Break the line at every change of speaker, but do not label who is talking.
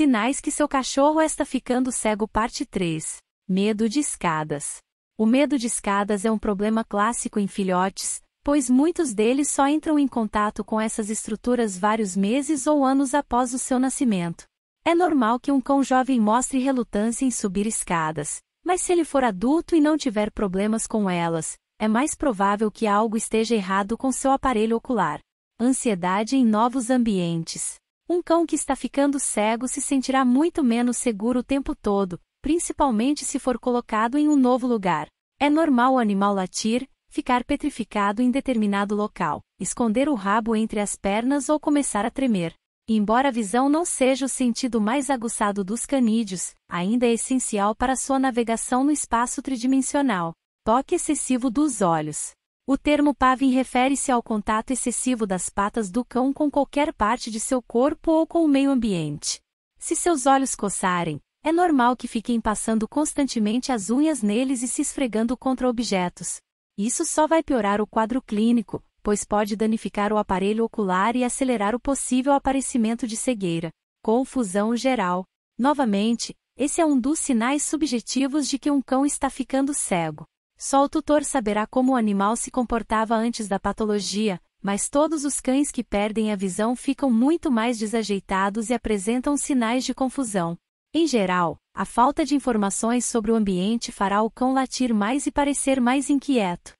Sinais que seu cachorro está ficando cego parte 3. Medo de escadas. O medo de escadas é um problema clássico em filhotes, pois muitos deles só entram em contato com essas estruturas vários meses ou anos após o seu nascimento. É normal que um cão jovem mostre relutância em subir escadas, mas se ele for adulto e não tiver problemas com elas, é mais provável que algo esteja errado com seu aparelho ocular. Ansiedade em novos ambientes. Um cão que está ficando cego se sentirá muito menos seguro o tempo todo, principalmente se for colocado em um novo lugar. É normal o animal latir, ficar petrificado em determinado local, esconder o rabo entre as pernas ou começar a tremer. Embora a visão não seja o sentido mais aguçado dos canídeos, ainda é essencial para sua navegação no espaço tridimensional. Toque excessivo dos olhos. O termo paving refere-se ao contato excessivo das patas do cão com qualquer parte de seu corpo ou com o meio ambiente. Se seus olhos coçarem, é normal que fiquem passando constantemente as unhas neles e se esfregando contra objetos. Isso só vai piorar o quadro clínico, pois pode danificar o aparelho ocular e acelerar o possível aparecimento de cegueira, confusão geral. Novamente, esse é um dos sinais subjetivos de que um cão está ficando cego. Só o tutor saberá como o animal se comportava antes da patologia, mas todos os cães que perdem a visão ficam muito mais desajeitados e apresentam sinais de confusão. Em geral, a falta de informações sobre o ambiente fará o cão latir mais e parecer mais inquieto.